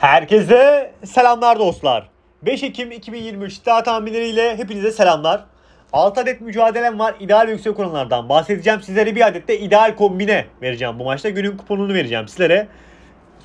Herkese selamlar dostlar. 5 Ekim 2023 iddia tahminleriyle hepinize selamlar. 6 adet mücadelem var. İdeal ve yüksek oranlardan bahsedeceğim. Sizlere bir adet de ideal kombine vereceğim bu maçta. Günün kuponunu vereceğim sizlere.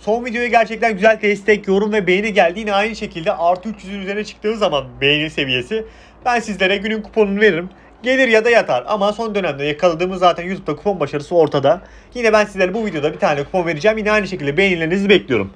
Son videoya gerçekten güzel destek, yorum ve beğeni geldi. Yine aynı şekilde artı 300'ün üzerine çıktığı zaman beğeni seviyesi. Ben sizlere günün kuponunu veririm. Gelir ya da yatar ama son dönemde yakaladığımız zaten YouTube'da kupon başarısı ortada. Yine ben sizlere bu videoda bir tane kupon vereceğim. Yine aynı şekilde beğenilerinizi bekliyorum.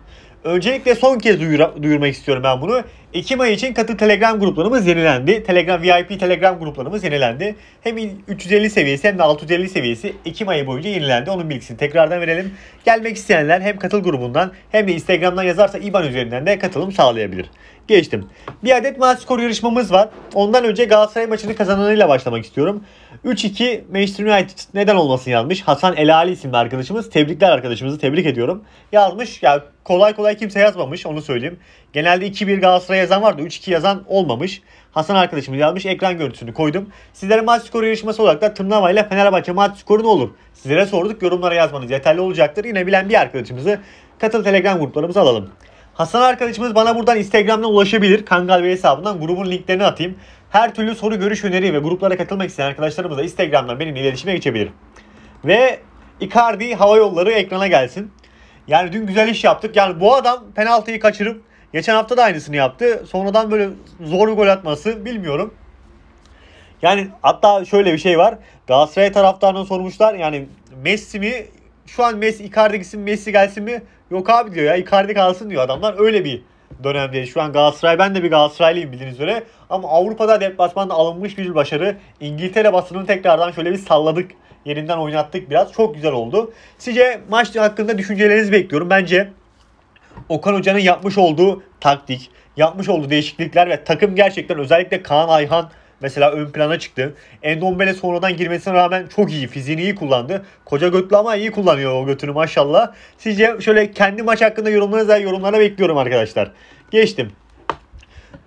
Öncelikle son kez duyura, duyurmak istiyorum ben bunu. Ekim ayı için katı Telegram gruplarımız yenilendi. Telegram VIP Telegram gruplarımız yenilendi. Hem 350 seviyesi hem de 650 seviyesi Ekim ayı boyunca yenilendi. Onun bilgisini tekrardan verelim. Gelmek isteyenler hem katıl grubundan hem de Instagram'dan yazarsa IBAN üzerinden de katılım sağlayabilir. Geçtim. Bir adet maç skor yarışmamız var. Ondan önce Galatasaray maçını kazananıyla başlamak istiyorum. 3-2 Manchester United neden olmasın yazmış. Hasan Elali isimli arkadaşımız. Tebrikler arkadaşımızı tebrik ediyorum. Yazmış ya yani kolay kolay kimse yazmamış onu söyleyeyim. Genelde 2-1 Galatasaray yazan vardı 3-2 yazan olmamış. Hasan arkadaşımız yazmış ekran görüntüsünü koydum. Sizlere maç skoru yarışması olarak da tırnavayla ile Fenerbahçe maç skoru ne olur? Sizlere sorduk yorumlara yazmanız yeterli olacaktır. Yine bilen bir arkadaşımızı katıl telegram gruplarımıza alalım. Hasan arkadaşımız bana buradan Instagram'dan ulaşabilir. Kangal Bey hesabından grubun linklerini atayım. Her türlü soru, görüş, öneri ve gruplara katılmak isteyen arkadaşlarımız da Instagram'dan benimle iletişime geçebilir. Ve Icardi hava yolları ekrana gelsin. Yani dün güzel iş yaptık. Yani bu adam penaltıyı kaçırıp geçen hafta da aynısını yaptı. Sonradan böyle zor bir gol atması bilmiyorum. Yani hatta şöyle bir şey var. Galatasaray taraftarına sormuşlar. Yani Messi mi? Şu an Messi, Icardi gitsin Messi gelsin mi? Yok abi diyor ya Icardi kalsın diyor adamlar. Öyle bir dönemde. Şu an Galatasaray ben de bir Galatasaraylıyım bildiğiniz üzere. Ama Avrupa'da deplasmanda alınmış bir başarı. İngiltere basının tekrardan şöyle bir salladık. Yerinden oynattık biraz. Çok güzel oldu. Sizce maç hakkında düşüncelerinizi bekliyorum. Bence Okan Hoca'nın yapmış olduğu taktik, yapmış olduğu değişiklikler ve takım gerçekten özellikle Kaan Ayhan mesela ön plana çıktı. Endombele sonradan girmesine rağmen çok iyi. Fiziğini iyi kullandı. Koca götlü ama iyi kullanıyor o götünü maşallah. Sizce şöyle kendi maç hakkında yorumlarınızı yorumlara bekliyorum arkadaşlar. Geçtim.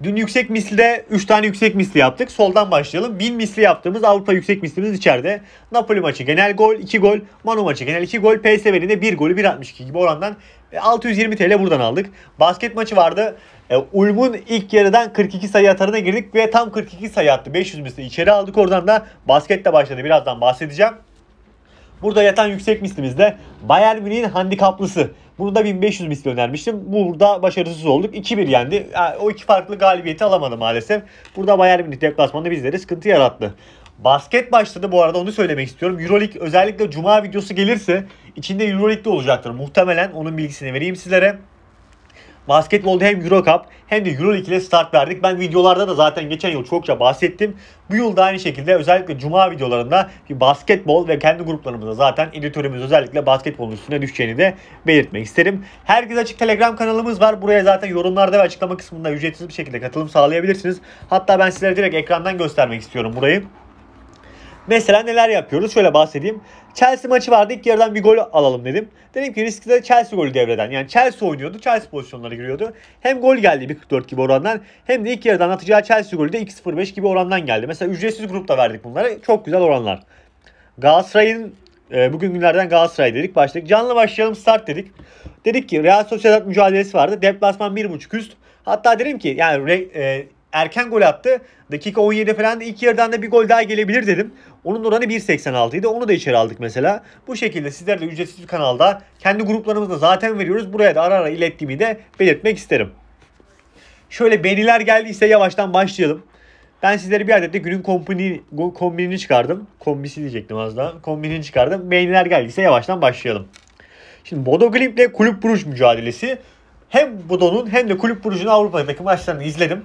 Dün yüksek misli'de 3 tane yüksek misli yaptık. Soldan başlayalım. 1000 misli yaptığımız Avrupa yüksek mislimiz içeride. Napoli maçı genel gol 2 gol. Manu maçı genel 2 gol. PSV'nin de 1 golü 1.62 gibi orandan 620 e, TL buradan aldık. Basket maçı vardı. E, Ulm'un ilk yarıdan 42 sayı atarına girdik ve tam 42 sayı attı. 500 misli içeri aldık. Oradan da basketle başladı. Birazdan bahsedeceğim. Burada yatan yüksek mislimizde Bayern Münih'in handikaplısı. Burada 1500 misli önermiştim. Burada başarısız olduk. 2-1 yendi. Yani o iki farklı galibiyeti alamadı maalesef. Burada Bayern Münih deplasmanında bizlere sıkıntı yarattı. Basket başladı bu arada onu söylemek istiyorum. Euroleague özellikle Cuma videosu gelirse içinde Euroleague'de olacaktır. Muhtemelen onun bilgisini vereyim sizlere. Basketbolda hem Euro Cup hem de Euro League ile start verdik. Ben videolarda da zaten geçen yıl çokça bahsettim. Bu yıl da aynı şekilde özellikle Cuma videolarında bir basketbol ve kendi gruplarımızda zaten editörümüz özellikle basketbolun üstüne düşeceğini de belirtmek isterim. Herkes Açık Telegram kanalımız var. Buraya zaten yorumlarda ve açıklama kısmında ücretsiz bir şekilde katılım sağlayabilirsiniz. Hatta ben sizlere direkt ekrandan göstermek istiyorum burayı. Mesela neler yapıyoruz? Şöyle bahsedeyim. Chelsea maçı vardı. İlk yarıdan bir gol alalım dedim. Dedim ki riskli de Chelsea golü devreden. Yani Chelsea oynuyordu. Chelsea pozisyonlara giriyordu. Hem gol geldi 1.44 gibi orandan. Hem de ilk yarıdan atacağı Chelsea golü de 2.05 gibi orandan geldi. Mesela ücretsiz grupta verdik bunları. Çok güzel oranlar. Galatasaray'ın e, bugün günlerden Galatasaray dedik. Başladık. Canlı başlayalım start dedik. Dedik ki Real Sociedad mücadelesi vardı. Deplasman 1.5 üst. Hatta dedim ki yani e, erken gol attı. Dakika 17 falan da ilk yarıdan da bir gol daha gelebilir dedim. Onun oranı 1.86 idi. Onu da içeri aldık mesela. Bu şekilde sizler de ücretsiz bir kanalda kendi gruplarımızda zaten veriyoruz. Buraya da ara ara ilettiğimi de belirtmek isterim. Şöyle beniler geldiyse yavaştan başlayalım. Ben sizlere bir adet de günün kombini, kombinini çıkardım. Kombisi diyecektim az daha. Kombinini çıkardım. Beniler geldiyse yavaştan başlayalım. Şimdi Bodo Glimp ile Kulüp Bruges mücadelesi. Hem Bodo'nun hem de Kulüp Bruges'un Avrupa'daki maçlarını izledim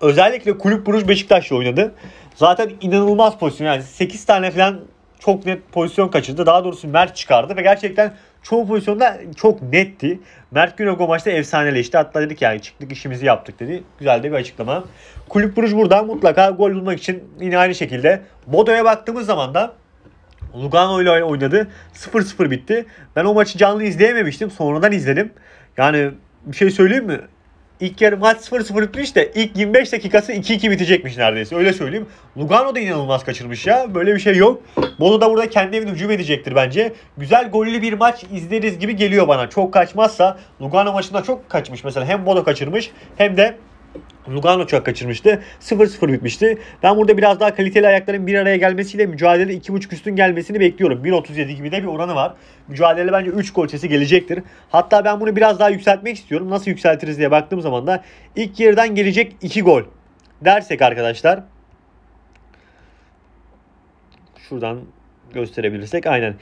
özellikle kulüp buruş Beşiktaş'la oynadı. Zaten inanılmaz pozisyon yani 8 tane falan çok net pozisyon kaçırdı. Daha doğrusu Mert çıkardı ve gerçekten çoğu pozisyonda çok netti. Mert Günok o maçta efsaneleşti. Hatta dedik yani çıktık işimizi yaptık dedi. Güzel de bir açıklama. Kulüp buruş buradan mutlaka gol bulmak için yine aynı şekilde. Modo'ya baktığımız zaman da Lugano ile oynadı. 0-0 bitti. Ben o maçı canlı izleyememiştim. Sonradan izledim. Yani bir şey söyleyeyim mi? İlk yarı maç 0-0 bitmiş de ilk 25 dakikası 2-2 bitecekmiş neredeyse. Öyle söyleyeyim. Lugano da inanılmaz kaçırmış ya. Böyle bir şey yok. Bodo da burada kendi evine hücum edecektir bence. Güzel gollü bir maç izleriz gibi geliyor bana. Çok kaçmazsa Lugano maçında çok kaçmış mesela. Hem Bodo kaçırmış hem de Lugano çok kaçırmıştı. 0-0 bitmişti. Ben burada biraz daha kaliteli ayakların bir araya gelmesiyle mücadelede 2.5 üstün gelmesini bekliyorum. 1.37 gibi de bir oranı var. Mücadelede bence 3 gol sesi gelecektir. Hatta ben bunu biraz daha yükseltmek istiyorum. Nasıl yükseltiriz diye baktığım zaman da ilk yarıdan gelecek 2 gol dersek arkadaşlar. Şuradan gösterebilirsek aynen.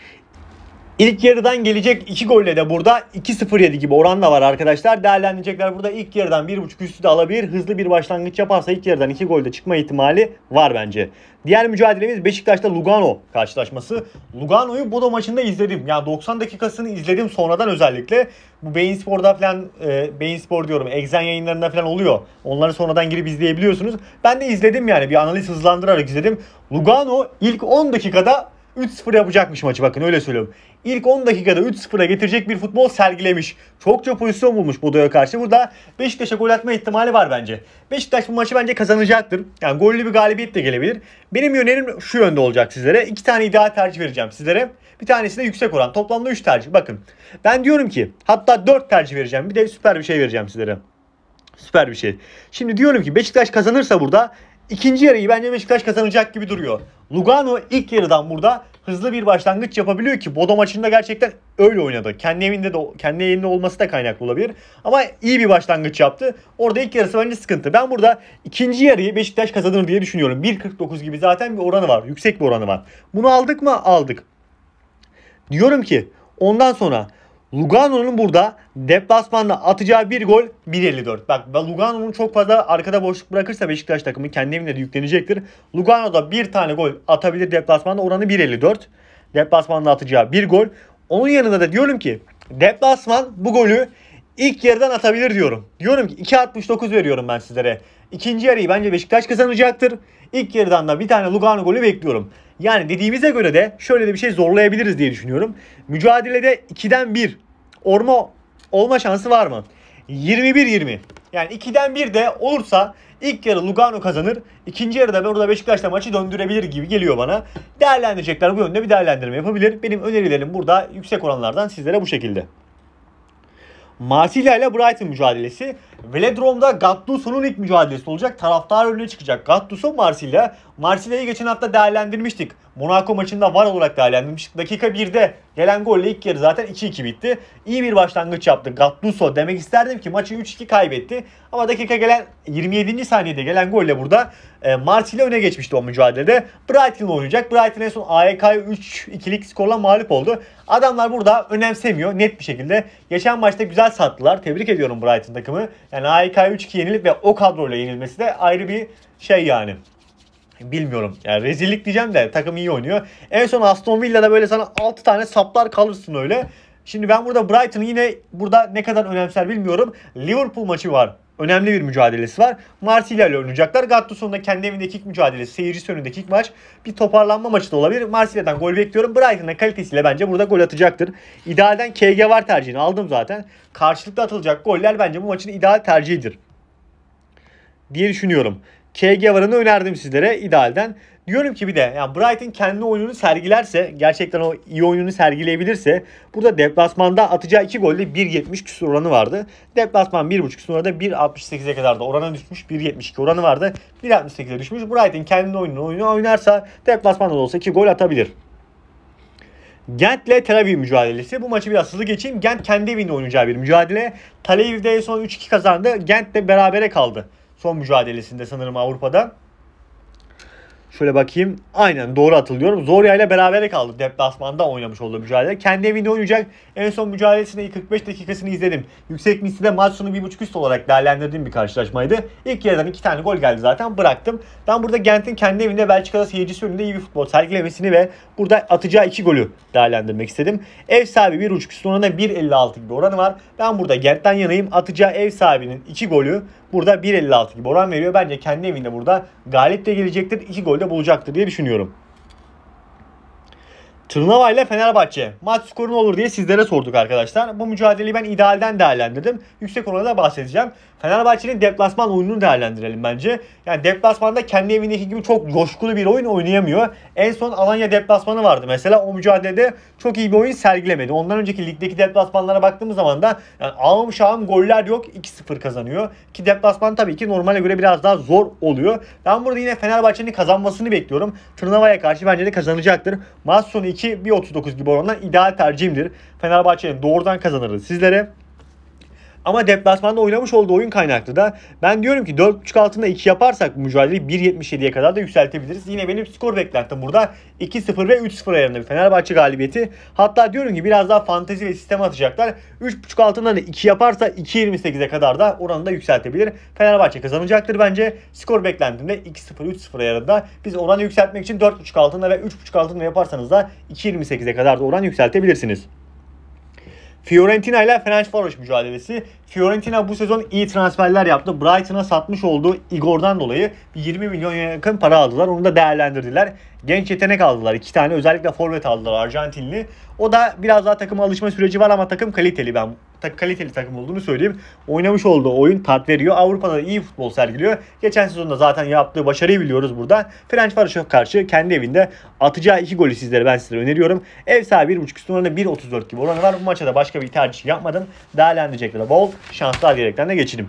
İlk yarıdan gelecek 2 golle de burada 2 0 yedi gibi oran da var arkadaşlar. Değerlendirecekler burada ilk yarıdan 1.5 üstü de alabilir. Hızlı bir başlangıç yaparsa ilk yarıdan 2 golde çıkma ihtimali var bence. Diğer mücadelemiz Beşiktaş'ta Lugano karşılaşması. Lugano'yu Bodo maçında izledim. Yani 90 dakikasını izledim sonradan özellikle. Bu Beyin Spor'da falan, e, Beyin Spor diyorum, Exen yayınlarında falan oluyor. Onları sonradan girip izleyebiliyorsunuz. Ben de izledim yani bir analiz hızlandırarak izledim. Lugano ilk 10 dakikada 3-0 yapacakmış maçı bakın öyle söylüyorum. İlk 10 dakikada 3-0'a getirecek bir futbol sergilemiş. Çok çok pozisyon bulmuş Bodo'ya karşı. Burada Beşiktaş'a gol atma ihtimali var bence. Beşiktaş bu maçı bence kazanacaktır. Yani gollü bir galibiyet de gelebilir. Benim yönelim şu yönde olacak sizlere. İki tane ideal tercih vereceğim sizlere. Bir tanesi de yüksek oran. Toplamda 3 tercih. Bakın ben diyorum ki hatta 4 tercih vereceğim. Bir de süper bir şey vereceğim sizlere. Süper bir şey. Şimdi diyorum ki Beşiktaş kazanırsa burada İkinci yarıyı bence Beşiktaş kazanacak gibi duruyor. Lugano ilk yarıdan burada hızlı bir başlangıç yapabiliyor ki Bodo maçında gerçekten öyle oynadı. Kendi evinde de kendi evinde olması da kaynaklı olabilir. Ama iyi bir başlangıç yaptı. Orada ilk yarısı bence sıkıntı. Ben burada ikinci yarıyı Beşiktaş kazanır diye düşünüyorum. 1.49 gibi zaten bir oranı var. Yüksek bir oranı var. Bunu aldık mı? Aldık. Diyorum ki ondan sonra Lugano'nun burada deplasmanda atacağı bir gol 1.54. Bak Lugano'nun çok fazla arkada boşluk bırakırsa Beşiktaş takımı kendi evinde de yüklenecektir. Lugano da bir tane gol atabilir deplasmanda oranı 1.54. Deplasmanda atacağı bir gol. Onun yanında da diyorum ki deplasman bu golü ilk yarıdan atabilir diyorum. Diyorum ki 2.69 veriyorum ben sizlere. İkinci yarıyı bence Beşiktaş kazanacaktır. İlk yarıdan da bir tane Lugano golü bekliyorum. Yani dediğimize göre de şöyle de bir şey zorlayabiliriz diye düşünüyorum. Mücadelede 2'den 1 orma olma şansı var mı? 21-20. Yani 2'den 1 de olursa ilk yarı Lugano kazanır. İkinci yarıda ben orada Beşiktaş'la maçı döndürebilir gibi geliyor bana. Değerlendirecekler bu yönde bir değerlendirme yapabilir. Benim önerilerim burada yüksek oranlardan sizlere bu şekilde. Marsilya ile Brighton mücadelesi. Velodrome'da Gattuso'nun ilk mücadelesi olacak. Taraftar önüne çıkacak. Gattuso Marsilya. Marsilya'yı geçen hafta değerlendirmiştik. Monaco maçında var olarak değerlendirmiştik. Dakika 1'de gelen golle ilk yarı zaten 2-2 bitti. İyi bir başlangıç yaptı Gattuso. Demek isterdim ki maçı 3-2 kaybetti. Ama dakika gelen 27. saniyede gelen golle burada e, Marsilya öne geçmişti o mücadelede. Brighton oynayacak. Brighton en son AEK 3-2'lik skorla mağlup oldu. Adamlar burada önemsemiyor net bir şekilde. Geçen maçta güzel sattılar. Tebrik ediyorum Brighton takımı. Yani AEK 3-2 yenilip ve o kadroyla yenilmesi de ayrı bir şey yani. Bilmiyorum. Yani rezillik diyeceğim de takım iyi oynuyor. En son Aston Villa'da böyle sana 6 tane saplar kalırsın öyle. Şimdi ben burada Brighton yine burada ne kadar önemser bilmiyorum. Liverpool maçı var önemli bir mücadelesi var. Marsilya ile oynayacaklar. Gattuso'nun da kendi evindeki ilk mücadelesi, seyircisi önündeki ilk maç bir toparlanma maçı da olabilir. Marsilya'dan gol bekliyorum. Brighton'ın kalitesiyle bence burada gol atacaktır. İdealden KG var tercihini aldım zaten. Karşılıklı atılacak goller bence bu maçın ideal tercihidir diye düşünüyorum. KG varını önerdim sizlere idealden. Diyorum ki bir de yani Brighton kendi oyununu sergilerse gerçekten o iyi oyununu sergileyebilirse burada deplasmanda atacağı 2 golde 1.70 küsur oranı vardı. Deplasman 1.5 sonra da 1.68'e kadar da orana düşmüş 1.72 oranı vardı. 1.68'e düşmüş. Brighton kendi oyununu oyunu oynarsa deplasmanda da olsa 2 gol atabilir. Gent'le Tel Aviv mücadelesi. Bu maçı biraz hızlı geçeyim. Gent kendi evinde oynayacağı bir mücadele. Tel Aviv'de son 3-2 kazandı. Gent de berabere kaldı son mücadelesinde sanırım Avrupa'da Şöyle bakayım. Aynen doğru hatırlıyorum. Zorya ile beraber kaldı. Deplasmanda oynamış oldu mücadele. Kendi evinde oynayacak. En son mücadelesinde 45 dakikasını izledim. Yüksek misli maç sonu 1.5 üst olarak değerlendirdiğim bir karşılaşmaydı. İlk yarıdan 2 tane gol geldi zaten. Bıraktım. Ben burada Gent'in kendi evinde Belçika'da seyircisi önünde iyi bir futbol sergilemesini ve burada atacağı 2 golü değerlendirmek istedim. Ev sahibi 1.5 üst oranında 1.56 gibi oranı var. Ben burada Gent'ten yanayım. Atacağı ev sahibinin 2 golü burada 1.56 gibi oran veriyor. Bence kendi evinde burada galip de gelecektir. 2 gol golde bulacaktır diye düşünüyorum. Tırnava ile Fenerbahçe. Maç skoru ne olur diye sizlere sorduk arkadaşlar. Bu mücadeleyi ben idealden değerlendirdim. Yüksek oranda bahsedeceğim. Fenerbahçe'nin deplasman oyununu değerlendirelim bence. Yani deplasmanda kendi evindeki gibi çok coşkulu bir oyun oynayamıyor. En son Alanya deplasmanı vardı mesela. O mücadelede çok iyi bir oyun sergilemedi. Ondan önceki ligdeki deplasmanlara baktığımız zaman da yani ağım şağım goller yok. 2-0 kazanıyor. Ki deplasman tabii ki normale göre biraz daha zor oluyor. Ben burada yine Fenerbahçe'nin kazanmasını bekliyorum. Tırnava'ya karşı bence de kazanacaktır. Maç sonu 2 1.39 gibi oranlar ideal tercihimdir. Fenerbahçe'nin doğrudan kazanırız sizlere. Ama deplasmanda oynamış olduğu oyun kaynaklı da ben diyorum ki 4.5 altında 2 yaparsak bu mücadeleyi 1.77'ye kadar da yükseltebiliriz. Yine benim skor beklentim burada 2-0 ve 3-0 ayarında bir Fenerbahçe galibiyeti. Hatta diyorum ki biraz daha fantezi ve sistem atacaklar. 3.5 altından da 2 yaparsa 2.28'e kadar da oranı da yükseltebilir. Fenerbahçe kazanacaktır bence. Skor beklentimde 2-0-3-0 ayarında. Biz oranı yükseltmek için 4.5 altında ve 3.5 altında yaparsanız da 2.28'e kadar da oran yükseltebilirsiniz. Fiorentina ile Fenerbahçe mücadelesi. Fiorentina bu sezon iyi transferler yaptı. Brighton'a satmış olduğu Igor'dan dolayı 20 milyon yakın para aldılar. Onu da değerlendirdiler. Genç yetenek aldılar. İki tane özellikle forvet aldılar Arjantinli. O da biraz daha takıma alışma süreci var ama takım kaliteli ben tak kaliteli takım olduğunu söyleyeyim. Oynamış olduğu oyun tat veriyor. Avrupa'da iyi futbol sergiliyor. Geçen sezonda zaten yaptığı başarıyı biliyoruz burada. French Varoş'a karşı kendi evinde atacağı iki golü sizlere ben size öneriyorum. Ev sahibi 1.5 üstün 1.34 gibi oranı var. Bu maçta da başka bir tercih yapmadım. Değerlendirecekler. bol şanslar diyerekten de geçelim.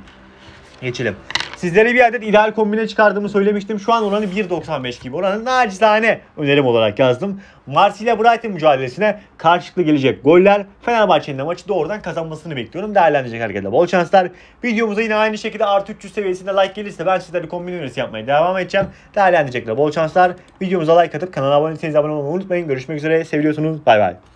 Geçelim. Sizlere bir adet ideal kombine çıkardığımı söylemiştim. Şu an oranı 1.95 gibi. Oranı nacizane önerim olarak yazdım. Marsilya ile Brighton mücadelesine karşılıklı gelecek goller Fenerbahçe'nin de maçı doğrudan kazanmasını bekliyorum. Değerlendirecek herkese bol şanslar. Videomuza yine aynı şekilde artı 300 seviyesinde like gelirse ben sizlere kombine önerisi yapmaya devam edeceğim. Değerlendirecekler bol şanslar. Videomuza like atıp kanala abone değilseniz abone olmayı unutmayın. Görüşmek üzere. Seviyorsunuz. Bay bay.